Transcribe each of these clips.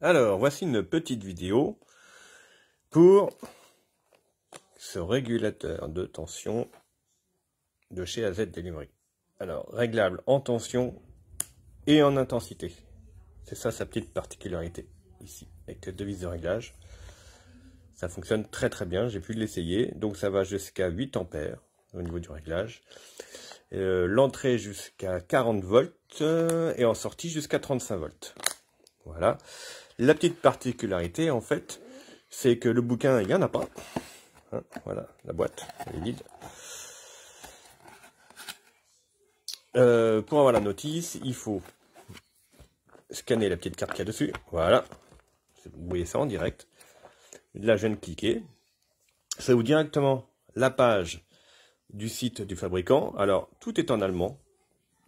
Alors, voici une petite vidéo pour ce régulateur de tension de chez AZ Delivery. Alors, réglable en tension et en intensité. C'est ça sa petite particularité ici, avec devise de réglage. Ça fonctionne très très bien, j'ai pu l'essayer. Donc ça va jusqu'à 8 ampères au niveau du réglage. Euh, l'entrée jusqu'à 40 volts euh, et en sortie jusqu'à 35 volts. Voilà. La petite particularité, en fait, c'est que le bouquin, il n'y en a pas. Hein, voilà, la boîte, elle est vide. Euh, pour avoir la notice, il faut scanner la petite carte qu'il y a dessus. Voilà. Vous voyez ça en direct. Là, je viens de cliquer. Ça vous directement la page du site du fabricant. Alors, tout est en allemand.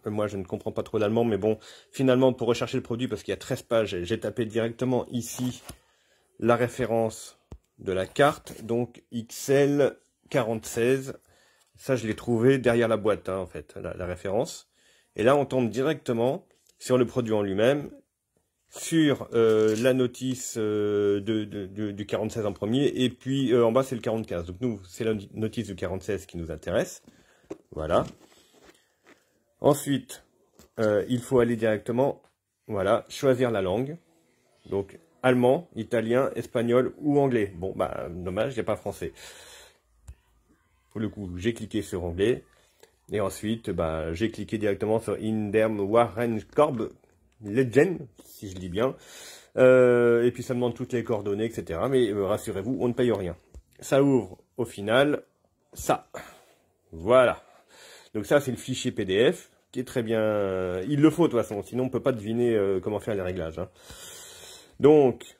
Euh, moi je ne comprends pas trop l'allemand, mais bon, finalement pour rechercher le produit, parce qu'il y a 13 pages, j'ai tapé directement ici la référence de la carte, donc XL 46, ça je l'ai trouvé derrière la boîte hein, en fait, la, référence, et là on tombe directement sur le produit en lui-même, sur euh, la notice euh, du 46 en premier, et puis en bas c'est le 45, donc nous c'est la notice du 46 qui nous intéresse, voilà. Ensuite, euh, il faut aller directement, voilà, choisir la langue. Donc, allemand, italien, espagnol ou anglais. Bon, bah, dommage, il n'y a pas français. Pour le coup, j'ai cliqué sur anglais. Et ensuite, bah, j'ai cliqué directement sur Inderm Warren Korb Legend, si je dis bien. Euh, et puis, ça demande toutes les coordonnées, etc. Mais euh, rassurez-vous, on ne paye rien. Ça ouvre, au final, ça. Voilà. Donc ça, c'est le fichier PDF qui est très bien... Il le faut de toute façon, sinon on ne peut pas deviner euh, comment faire les réglages. Hein. Donc,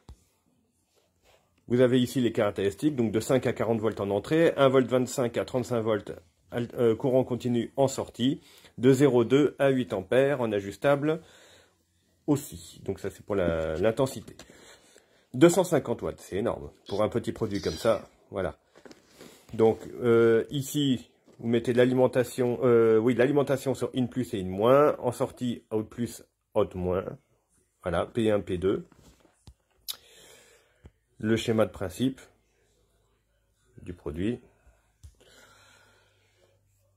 vous avez ici les caractéristiques, donc de 5 à 40 volts en entrée, 1 volt 25 à 35 volts euh, courant continu en sortie, de 0,2 à 8 ampères en ajustable aussi. Donc ça, c'est pour l'intensité. 250 watts, c'est énorme. Pour un petit produit comme ça, voilà. Donc euh, ici, vous mettez l'alimentation, euh, oui, l'alimentation sur in plus et in moins. En sortie, out plus, out moins. Voilà, P1, P2. Le schéma de principe du produit.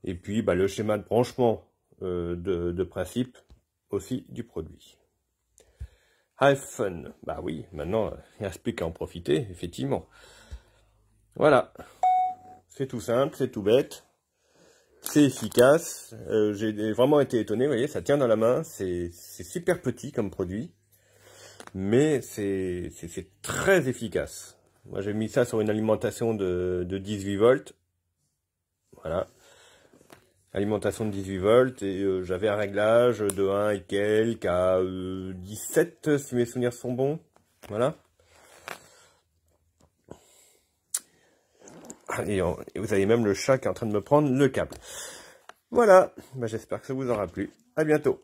Et puis, bah, le schéma de branchement euh, de, principe aussi du produit. Have fun. Bah oui, maintenant, il n'y a plus qu'à en profiter, effectivement. Voilà. C'est tout simple, c'est tout bête c'est efficace. Euh, j'ai vraiment été étonné, vous voyez, ça tient dans la main. C'est super petit comme produit, mais c'est très efficace. Moi, j'ai mis ça sur une alimentation de, de 18 volts. Voilà. Alimentation de 18 volts. Et euh, j'avais un réglage de 1 et quelques à 17, euh, si mes souvenirs sont bons. Voilà. Et, vous avez même le chat qui est en train de me prendre le câble. Voilà, bah, j'espère que ça vous aura plu. À bientôt.